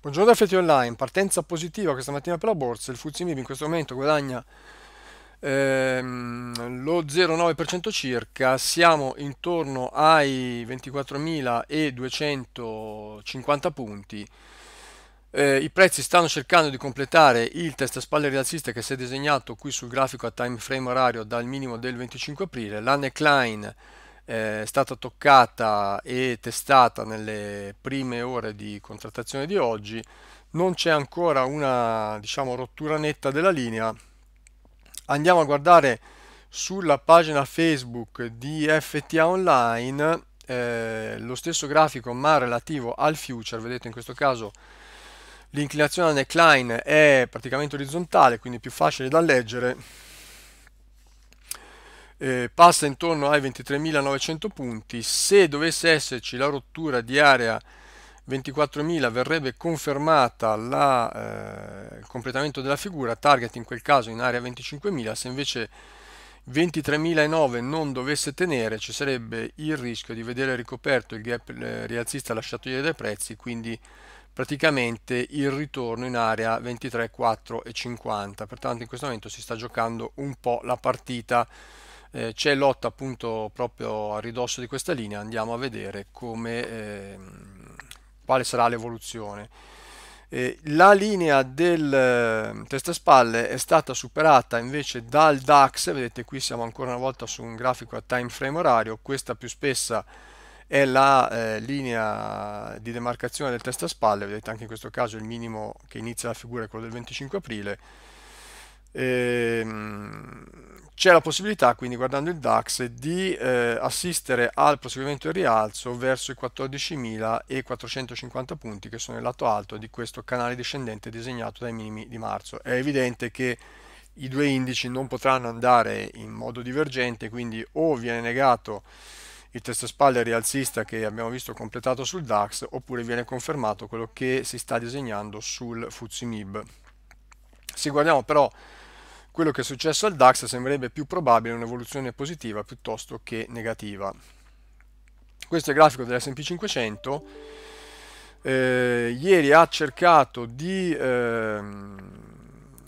Buongiorno da Feti Online, partenza positiva questa mattina per la borsa, il Fuzzy Mib in questo momento guadagna ehm, lo 0,9% circa, siamo intorno ai 24.250 punti, eh, i prezzi stanno cercando di completare il test a spalle rialzista che si è disegnato qui sul grafico a time frame orario dal minimo del 25 aprile, la neckline è stata toccata e testata nelle prime ore di contrattazione di oggi, non c'è ancora una diciamo, rottura netta della linea. Andiamo a guardare sulla pagina Facebook di FTA Online eh, lo stesso grafico ma relativo al future, vedete in questo caso l'inclinazione al neckline è praticamente orizzontale, quindi più facile da leggere eh, passa intorno ai 23.900 punti, se dovesse esserci la rottura di area 24.000 verrebbe confermata la, eh, il completamento della figura, target in quel caso in area 25.000, se invece 23.900 non dovesse tenere ci sarebbe il rischio di vedere ricoperto il gap eh, rialzista lasciato ieri dai prezzi, quindi praticamente il ritorno in area 23.450, pertanto in questo momento si sta giocando un po' la partita eh, c'è lotta appunto proprio a ridosso di questa linea andiamo a vedere come, eh, quale sarà l'evoluzione eh, la linea del ehm, testa spalle è stata superata invece dal DAX vedete qui siamo ancora una volta su un grafico a time frame orario questa più spessa è la eh, linea di demarcazione del testa spalle, vedete anche in questo caso il minimo che inizia la figura è quello del 25 aprile, e, ehm, c'è la possibilità, quindi guardando il DAX, di eh, assistere al proseguimento del rialzo verso i 14.450 punti che sono il lato alto di questo canale discendente disegnato dai minimi di marzo. È evidente che i due indici non potranno andare in modo divergente, quindi o viene negato il spalle rialzista che abbiamo visto completato sul DAX oppure viene confermato quello che si sta disegnando sul FTSE Se guardiamo però quello che è successo al DAX sembrerebbe più probabile un'evoluzione positiva piuttosto che negativa. Questo è il grafico dell'S&P 500, eh, ieri ha cercato di eh,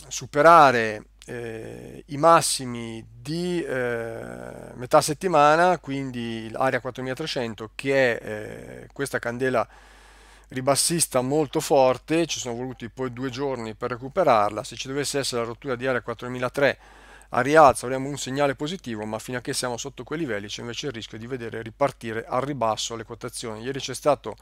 superare eh, i massimi di eh, metà settimana, quindi l'area 4300 che è eh, questa candela ribassista molto forte, ci sono voluti poi due giorni per recuperarla, se ci dovesse essere la rottura di area 4003 a rialzo avremo un segnale positivo, ma fino a che siamo sotto quei livelli c'è invece il rischio di vedere ripartire al ribasso le quotazioni. Ieri c'è stato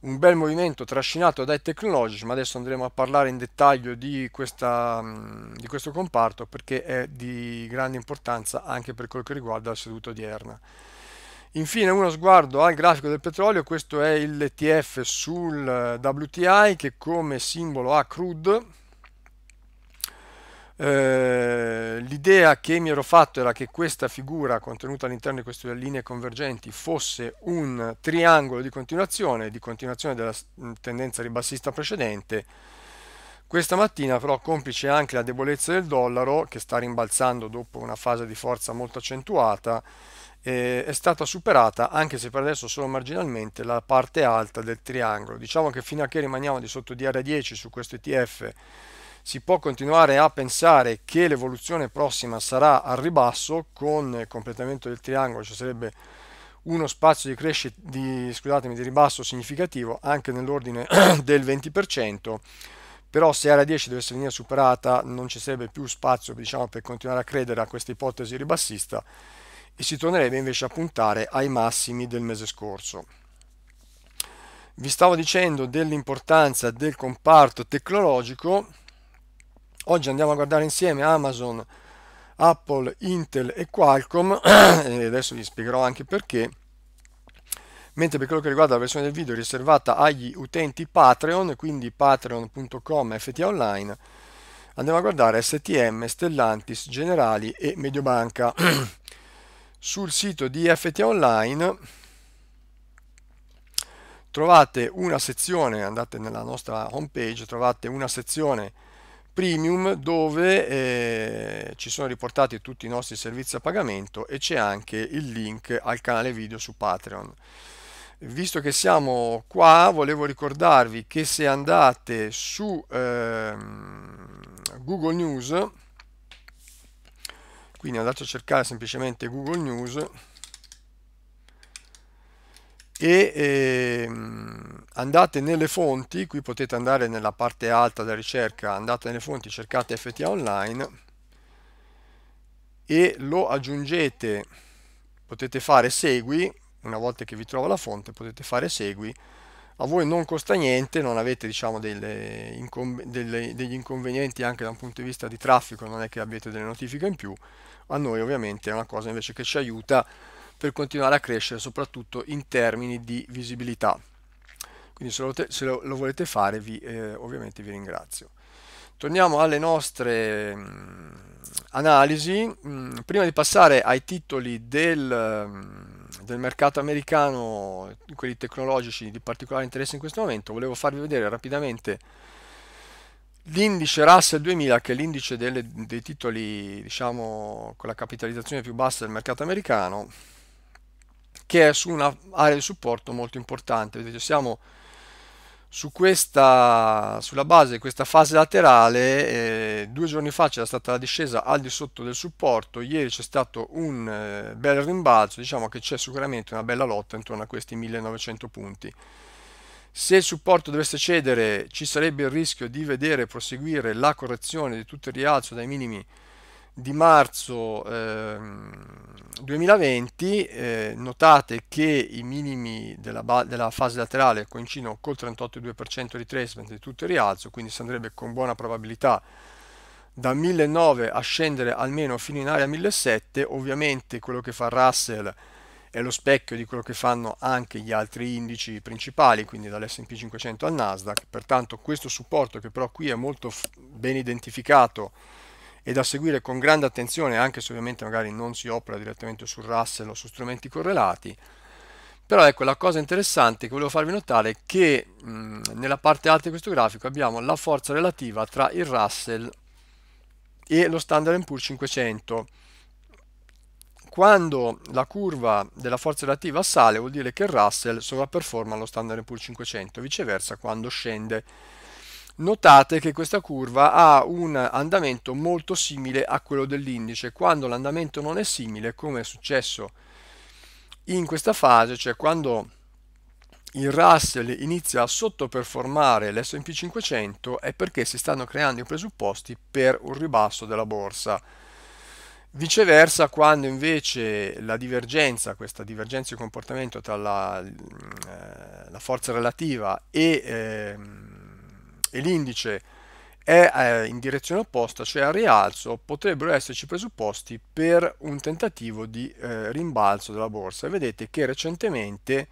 un bel movimento trascinato dai tecnologici, ma adesso andremo a parlare in dettaglio di, questa, mm, di questo comparto perché è di grande importanza anche per quel che riguarda la seduta odierna. Infine uno sguardo al grafico del petrolio, questo è il TF sul eh, WTI che come simbolo ha crude. Eh, L'idea che mi ero fatto era che questa figura contenuta all'interno di queste linee convergenti fosse un triangolo di continuazione, di continuazione della mm, tendenza ribassista precedente. Questa mattina però complice anche la debolezza del dollaro che sta rimbalzando dopo una fase di forza molto accentuata, eh, è stata superata anche se per adesso solo marginalmente la parte alta del triangolo diciamo che fino a che rimaniamo di sotto di area 10 su questo ETF si può continuare a pensare che l'evoluzione prossima sarà al ribasso con il completamento del triangolo ci cioè sarebbe uno spazio di, crescita, di, di ribasso significativo anche nell'ordine del 20% però se area 10 dovesse venire superata non ci sarebbe più spazio diciamo, per continuare a credere a questa ipotesi ribassista e si tornerebbe invece a puntare ai massimi del mese scorso. Vi stavo dicendo dell'importanza del comparto tecnologico, oggi andiamo a guardare insieme Amazon, Apple, Intel e Qualcomm, e adesso vi spiegherò anche perché, mentre per quello che riguarda la versione del video riservata agli utenti Patreon, quindi patreon.com FTA Online, andiamo a guardare STM, Stellantis, Generali e Mediobanca. sul sito di FT Online trovate una sezione, andate nella nostra home page, trovate una sezione premium dove eh, ci sono riportati tutti i nostri servizi a pagamento e c'è anche il link al canale video su Patreon. Visto che siamo qua, volevo ricordarvi che se andate su eh, Google News, quindi andate a cercare semplicemente Google News e ehm, andate nelle fonti, qui potete andare nella parte alta della ricerca, andate nelle fonti, cercate FTA Online e lo aggiungete, potete fare segui, una volta che vi trova la fonte potete fare segui a voi non costa niente, non avete diciamo, incom delle, degli inconvenienti anche da un punto di vista di traffico, non è che abbiate delle notifiche in più, a noi ovviamente è una cosa invece che ci aiuta per continuare a crescere soprattutto in termini di visibilità. Quindi se lo, se lo, lo volete fare vi, eh, ovviamente vi ringrazio. Torniamo alle nostre mh, mm, analisi. Mh, mm, prima di passare ai titoli del... Mh, mm, del mercato americano, quelli tecnologici di particolare interesse in questo momento, volevo farvi vedere rapidamente l'indice Russell 2000 che è l'indice delle, dei titoli diciamo con la capitalizzazione più bassa del mercato americano che è su un'area di supporto molto importante vedete siamo su questa, sulla base di questa fase laterale, eh, due giorni fa c'era stata la discesa al di sotto del supporto, ieri c'è stato un eh, bel rimbalzo, diciamo che c'è sicuramente una bella lotta intorno a questi 1900 punti. Se il supporto dovesse cedere ci sarebbe il rischio di vedere proseguire la correzione di tutto il rialzo dai minimi di marzo eh, 2020 eh, notate che i minimi della, della, fase laterale coincidono col 38,2% retracement di tutto il rialzo quindi si andrebbe con buona probabilità da 1.900 a scendere almeno fino in area 1.700 ovviamente quello che fa Russell è lo specchio di quello che fanno anche gli altri indici principali quindi dall'S&P 500 al Nasdaq pertanto questo supporto che però qui è molto ben identificato e da seguire con grande attenzione anche se ovviamente magari non si opera direttamente su Russell o su strumenti correlati però ecco la cosa interessante che volevo farvi notare è che mh, nella parte alta di questo grafico abbiamo la forza relativa tra il Russell e lo Standard Poor's 500 quando la curva della forza relativa sale vuol dire che il Russell sovraperforma lo Standard Poor's 500 viceversa quando scende notate che questa curva ha un andamento molto simile a quello dell'indice quando l'andamento non è simile come è successo in questa fase cioè quando il Russell inizia a sottoperformare l'S&P 500 è perché si stanno creando i presupposti per un ribasso della borsa Viceversa, quando invece la divergenza, questa divergenza di comportamento tra la, mm, eh, la forza relativa e eh, e l'indice è eh, in direzione opposta, cioè al rialzo, potrebbero esserci presupposti per un tentativo di eh, rimbalzo della borsa. vedete che recentemente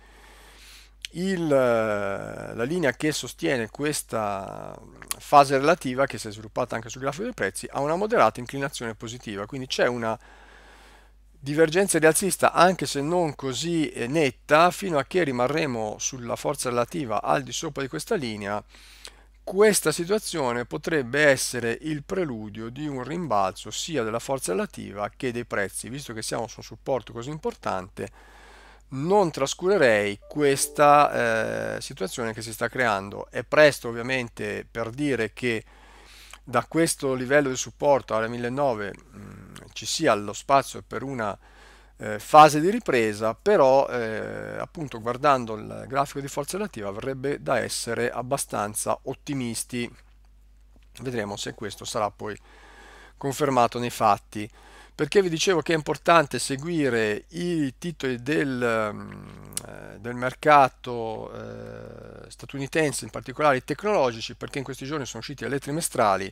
il, eh, la linea che sostiene questa fase relativa, che si è sviluppata anche sul grafico dei prezzi, ha una moderata inclinazione positiva, quindi c'è una divergenza rialzista anche se non così eh, netta fino a che rimarremo sulla forza relativa al di sopra di questa linea questa situazione potrebbe essere il preludio di un rimbalzo sia della forza relativa che dei prezzi, visto che siamo su un supporto così importante non trascurerei questa eh, situazione che si sta creando. È presto ovviamente per dire che da questo livello di supporto alla 1009 mh, ci sia lo spazio per una eh, fase di ripresa, però eh, appunto guardando il grafico di forza relativa avrebbe da essere abbastanza ottimisti. Vedremo se questo sarà poi confermato nei fatti. Perché vi dicevo che è importante seguire i titoli del, mm, eh, del mercato eh, statunitense, in particolare i tecnologici, perché in questi giorni sono usciti le trimestrali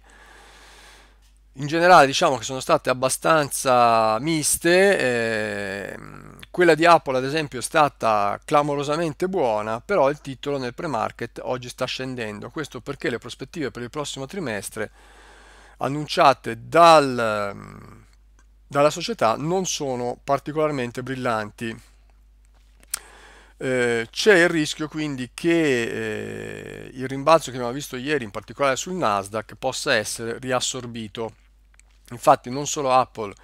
in generale diciamo che sono state abbastanza miste, eh, quella di Apple ad esempio è stata clamorosamente buona, però il titolo nel pre-market oggi sta scendendo, questo perché le prospettive per il prossimo trimestre annunciate dal, ehm, dalla società non sono particolarmente brillanti. Eh, c'è il rischio quindi che eh, il rimbalzo che abbiamo visto ieri, in particolare sul Nasdaq, possa essere riassorbito. Infatti non solo Apple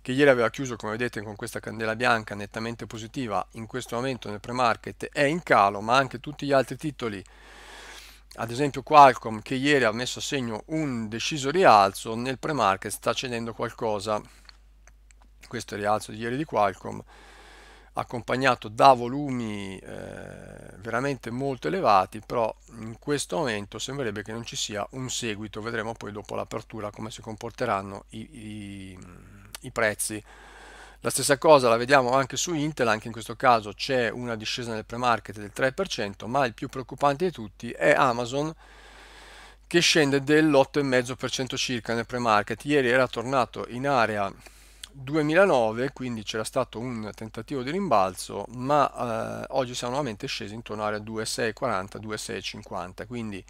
che ieri aveva chiuso come vedete con questa candela bianca nettamente positiva in questo momento nel pre-market è in calo ma anche tutti gli altri titoli ad esempio Qualcomm che ieri ha messo a segno un deciso rialzo nel pre-market sta cedendo qualcosa questo è il rialzo di ieri di Qualcomm accompagnato da volumi eh, veramente molto elevati, però in questo momento sembrerebbe che non ci sia un seguito, vedremo poi dopo l'apertura come si comporteranno i, i, i prezzi. La stessa cosa la vediamo anche su Intel, anche in questo caso c'è una discesa nel pre-market del 3%, ma il più preoccupante di tutti è Amazon che scende dell'8,5% circa nel pre-market. Ieri era tornato in area 2009 quindi c'era stato un tentativo di rimbalzo ma eh, oggi siamo nuovamente scesi intorno alle 2,640 2,650 quindi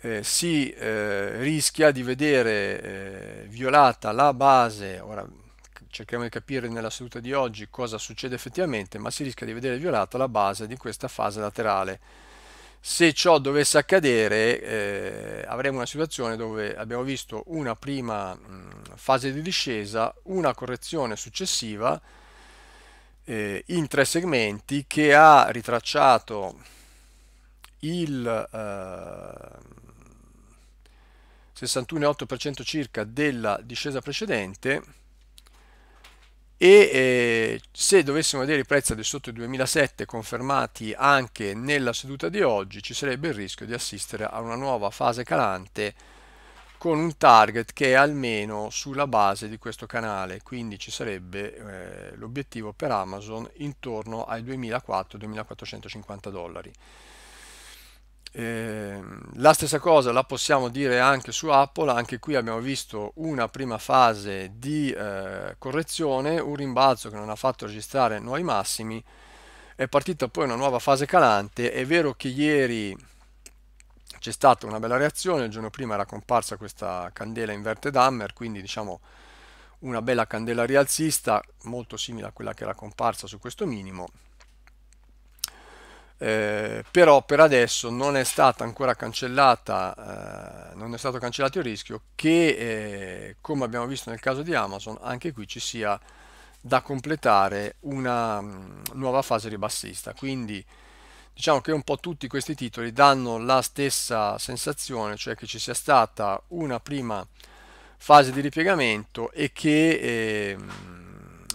eh, si eh, rischia di vedere eh, violata la base ora cerchiamo di capire nella seduta di oggi cosa succede effettivamente ma si rischia di vedere violata la base di questa fase laterale se ciò dovesse accadere eh, avremo una situazione dove abbiamo visto una prima mh, fase di discesa, una correzione successiva eh, in tre segmenti che ha ritracciato il... Eh, 61,8% circa della discesa precedente e eh, se dovessimo vedere i prezzi al di sotto di 2007 confermati anche nella seduta di oggi ci sarebbe il rischio di assistere a una nuova fase calante con un target che è almeno sulla base di questo canale quindi ci sarebbe eh, l'obiettivo per Amazon intorno ai 2400 2450 dollari eh, la stessa cosa la possiamo dire anche su Apple, anche qui abbiamo visto una prima fase di eh, correzione, un rimbalzo che non ha fatto registrare nuovi massimi, è partita poi una nuova fase calante, è vero che ieri c'è stata una bella reazione, il giorno prima era comparsa questa candela inverte dammer, quindi diciamo una bella candela rialzista molto simile a quella che era comparsa su questo minimo, eh, però per adesso non è stata ancora cancellata, eh, non è stato cancellato il rischio che, eh, come abbiamo visto nel caso di Amazon, anche qui ci sia da completare una mh, mm, nuova fase ribassista. Quindi diciamo che un po' tutti questi titoli danno la stessa sensazione, cioè che ci sia stata una prima fase di ripiegamento e che... Eh,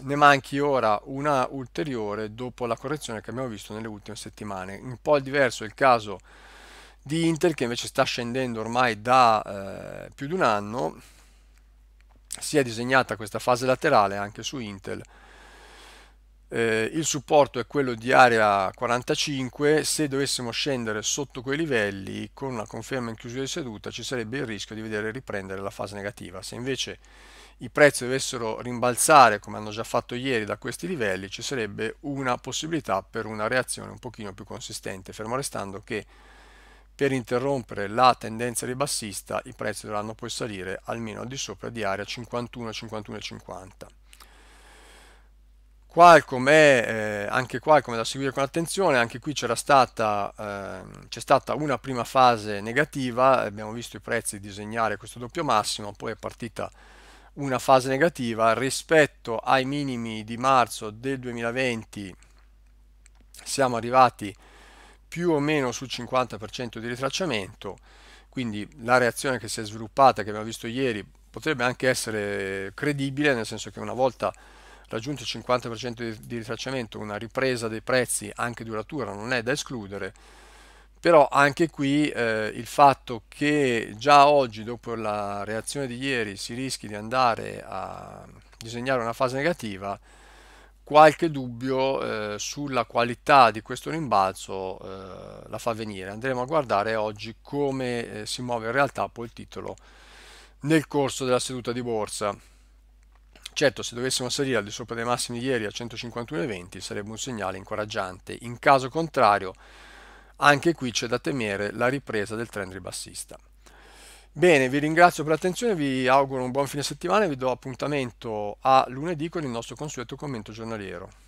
ne manchi ora una ulteriore dopo la correzione che abbiamo visto nelle ultime settimane. Un po' diverso è il caso di Intel che invece sta scendendo ormai da eh, più di un anno, si è disegnata questa fase laterale anche su Intel. Eh, il supporto è quello di area 45, se dovessimo scendere sotto quei livelli con una conferma in chiusura di seduta ci sarebbe il rischio di vedere riprendere la fase negativa. Se invece i prezzi dovessero rimbalzare come hanno già fatto ieri da questi livelli ci sarebbe una possibilità per una reazione un pochino più consistente fermo restando che per interrompere la tendenza ribassista i prezzi dovranno poi salire almeno al di sopra di area 51 51 50 Qualcomm è eh, anche Qualcomm è da seguire con attenzione, anche qui c'era stata, eh, c'è stata una prima fase negativa, abbiamo visto i prezzi disegnare questo doppio massimo, poi è partita una fase negativa rispetto ai minimi di marzo del 2020 siamo arrivati più o meno sul 50% di ritracciamento quindi la reazione che si è sviluppata che abbiamo visto ieri potrebbe anche essere credibile nel senso che una volta raggiunto il 50% di ritracciamento una ripresa dei prezzi anche duratura non è da escludere però anche qui eh, il fatto che già oggi dopo la reazione di ieri si rischi di andare a disegnare una fase negativa qualche dubbio eh, sulla qualità di questo rimbalzo eh, la fa venire andremo a guardare oggi come eh, si muove in realtà poi il titolo nel corso della seduta di borsa Certo, se dovessimo salire al di sopra dei massimi di ieri a 151,20 sarebbe un segnale incoraggiante. In caso contrario, anche qui c'è da temere la ripresa del trend ribassista. Bene, vi ringrazio per l'attenzione, vi auguro un buon fine settimana e vi do appuntamento a lunedì con il nostro consueto commento giornaliero.